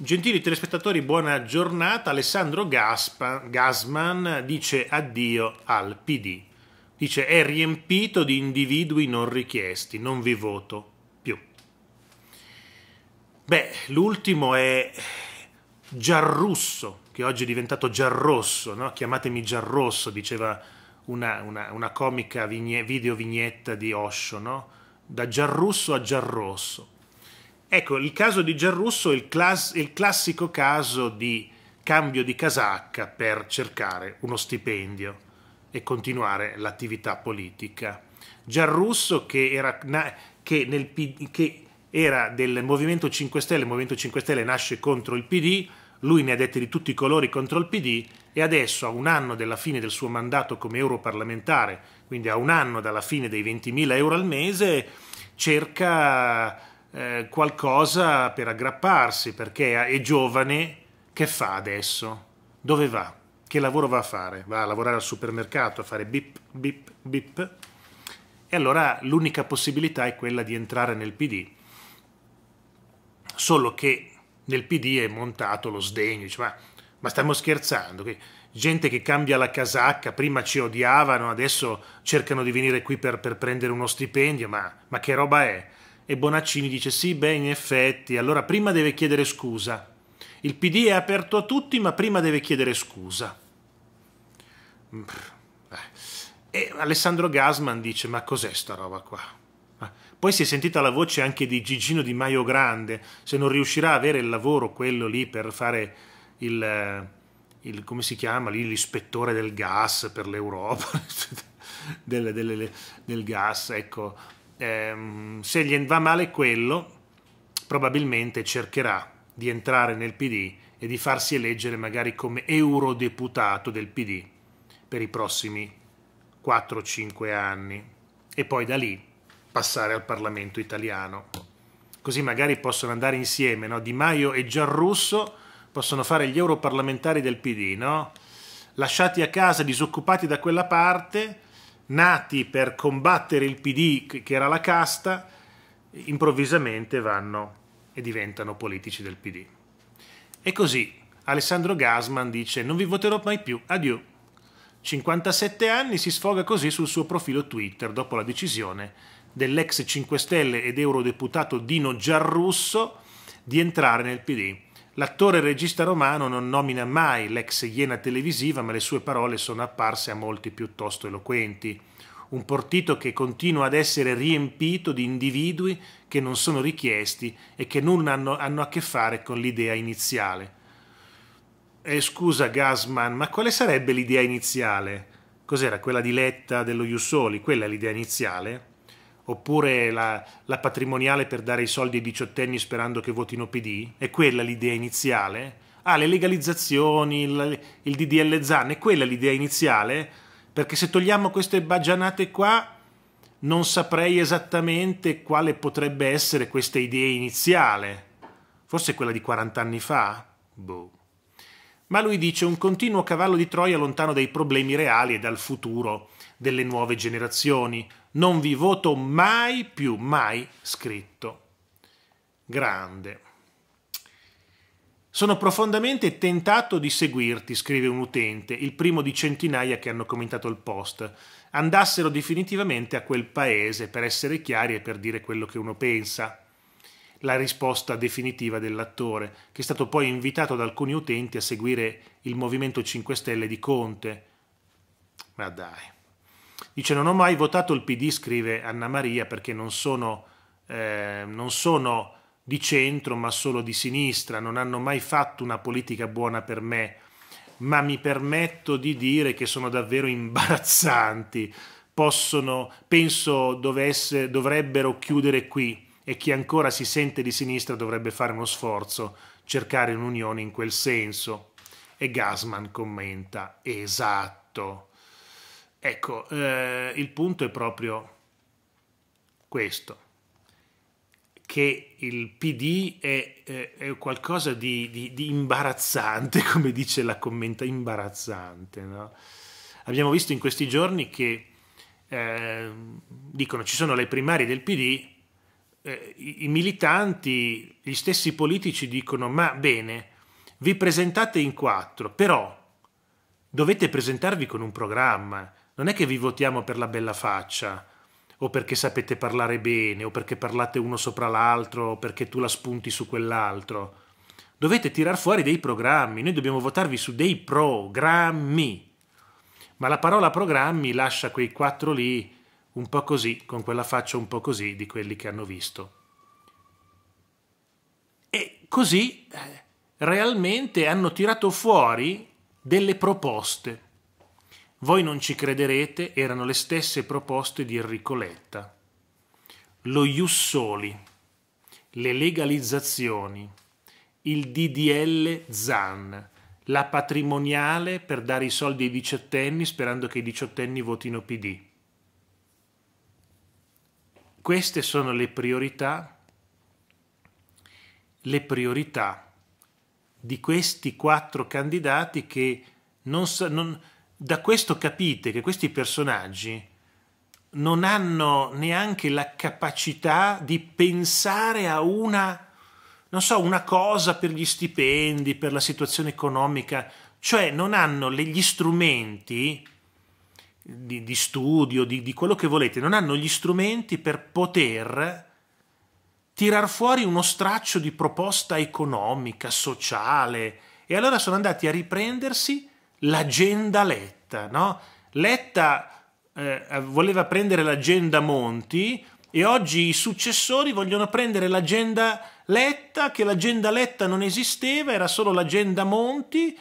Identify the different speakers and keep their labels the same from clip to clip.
Speaker 1: Gentili telespettatori, buona giornata. Alessandro Gaspa, Gasman dice addio al PD. Dice è riempito di individui non richiesti, non vi voto più. Beh, l'ultimo è Giarrusso, che oggi è diventato Giarrosso, no? chiamatemi Giarrosso, diceva una, una, una comica vigne, video vignetta di Osho, no? da Giarrusso a Giarrosso. Ecco, il caso di Giarrusso è il, class- il classico caso di cambio di casacca per cercare uno stipendio e continuare l'attività politica. Giarrusso che era, che nel PD, che era del Movimento 5 Stelle, il Movimento 5 Stelle nasce contro il PD, lui ne ha dette di tutti i colori contro il PD e adesso a un anno dalla fine del suo mandato come europarlamentare, quindi a un anno dalla fine dei 20.000 euro al mese, cerca eh, qualcosa per aggrapparsi, perché è giovane, che fa adesso? Dove va? Che lavoro va a fare? Va a lavorare al supermercato, a fare bip, bip, bip. E allora l'unica possibilità è quella di entrare nel PD. Solo che nel PD è montato lo sdegno, dice, ma, ma stiamo scherzando, gente che cambia la casacca, prima ci odiavano, adesso cercano di venire qui per, per prendere uno stipendio, ma, ma che roba è? e Bonaccini dice sì, beh, in effetti, allora prima deve chiedere scusa. Il PD è aperto a tutti, ma prima deve chiedere scusa. Mm, eh. E Alessandro Gasman dice ma cos'è sta roba qua? Ah. Poi si è sentita la voce anche di Gigino Di Maio Grande, se non riuscirà a avere il lavoro quello lì per fare il, eh, il come si chiama lì, l'ispettore del gas per l'Europa, del, del, del, gas, ecco, ehm, se gli va male quello, probabilmente cercherà di entrare nel PD e di farsi eleggere magari come eurodeputato del PD per i prossimi 4-5 anni e poi da lì passare al Parlamento italiano. Così magari possono andare insieme, no? Di Maio e Gianrusso possono fare gli europarlamentari del PD, no? Lasciati a casa disoccupati da quella parte, nati per combattere il PD, che era la casta, improvvisamente vanno e diventano politici del PD. E così Alessandro Gasman dice non vi voterò mai più, addio. 57 anni si sfoga così sul suo profilo Twitter dopo la decisione dell'ex 5 Stelle ed eurodeputato Dino Giarrusso di entrare nel PD. L'attore e regista romano non nomina mai l'ex iena televisiva, ma le sue parole sono apparse a molti piuttosto eloquenti. Un portito che continua ad essere riempito di individui che non sono richiesti e che nulla hanno, hanno a che fare con l'idea iniziale. E scusa Gasman, ma quale sarebbe l'idea iniziale? Cos'era quella diletta dello Jussoli? Quella è l'idea iniziale? oppure la, la, patrimoniale per dare i soldi ai diciottenni sperando che votino PD? È quella l'idea iniziale? Ah, le legalizzazioni, il, il DDL Zan, è quella l'idea iniziale? Perché se togliamo queste bagianate qua, non saprei esattamente quale potrebbe essere questa idea iniziale. Forse quella di 40 anni fa? Boh. Ma lui dice un continuo cavallo di Troia lontano dai problemi reali e dal futuro delle nuove generazioni, non vi voto mai più, mai scritto. Grande. Sono profondamente tentato di seguirti, scrive un utente, il primo di centinaia che hanno commentato il post. Andassero definitivamente a quel paese per essere chiari e per dire quello che uno pensa. La risposta definitiva dell'attore, che è stato poi invitato da alcuni utenti a seguire il Movimento 5 Stelle di Conte. Ma dai. Dice non ho mai votato il PD, scrive Anna Maria, perché non sono, eh, non sono di centro ma solo di sinistra, non hanno mai fatto una politica buona per me, ma mi permetto di dire che sono davvero imbarazzanti. Possono, penso dovesse, dovrebbero chiudere qui e chi ancora si sente di sinistra dovrebbe fare uno sforzo, cercare un'unione in quel senso. E Gasman commenta, esatto. Ecco, eh, il punto è proprio questo, che il PD è, è, è qualcosa di, di, di, imbarazzante, come dice la commenta, imbarazzante. No? Abbiamo visto in questi giorni che eh, dicono ci sono le primarie del PD, eh, i, i militanti, gli stessi politici dicono ma bene, vi presentate in quattro, però dovete presentarvi con un programma, non è che vi votiamo per la bella faccia o perché sapete parlare bene o perché parlate uno sopra l'altro o perché tu la spunti su quell'altro. Dovete tirar fuori dei programmi, noi dobbiamo votarvi su dei programmi. Ma la parola programmi lascia quei quattro lì un po' così, con quella faccia un po' così di quelli che hanno visto. E così eh, realmente hanno tirato fuori delle proposte voi non ci crederete erano le stesse proposte di Enrico Letta. Lo Jussoli, le legalizzazioni, il DDL ZAN, la patrimoniale per dare i soldi ai diciottenni sperando che i diciottenni votino PD. Queste sono le priorità, le priorità di questi quattro candidati che non, non da questo capite che questi personaggi non hanno neanche la capacità di pensare a una, non so, una cosa per gli stipendi, per la situazione economica, cioè non hanno gli strumenti di, di studio, di, di quello che volete, non hanno gli strumenti per poter tirar fuori uno straccio di proposta economica, sociale. E allora sono andati a riprendersi l'agenda Letta, no? Letta eh, voleva prendere l'agenda Monti e oggi i successori vogliono prendere l'agenda Letta, che l'agenda Letta non esisteva, era solo l'agenda Monti,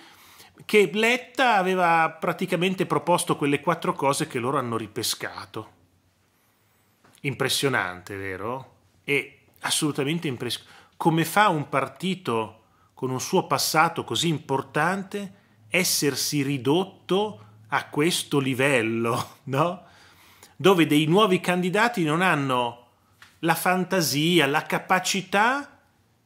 Speaker 1: che Letta aveva praticamente proposto quelle quattro cose che loro hanno ripescato. Impressionante, vero? E assolutamente impressionante. Come fa un partito con un suo passato così importante essersi ridotto a questo livello, no? Dove dei nuovi candidati non hanno la fantasia, la capacità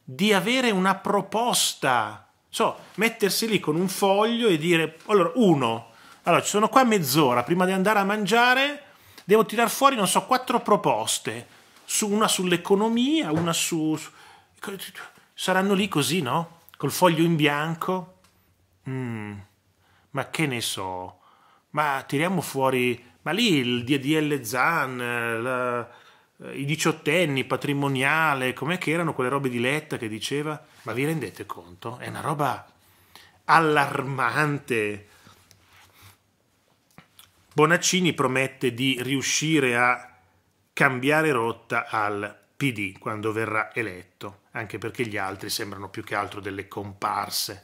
Speaker 1: di avere una proposta. So, mettersi lì con un foglio e dire, allora, uno, allora ci sono qua mezz'ora, prima di andare a mangiare devo tirar fuori, non so, quattro proposte, su, una sull'economia, una su... Saranno lì così, no? Col foglio in bianco. Mm, ma che ne so? Ma tiriamo fuori... Ma lì il DDL Zan, la, i diciottenni, patrimoniale, com'è che erano quelle robe di Letta che diceva? Ma vi rendete conto? È una roba allarmante. Bonaccini promette di riuscire a cambiare rotta al PD quando verrà eletto, anche perché gli altri sembrano più che altro delle comparse.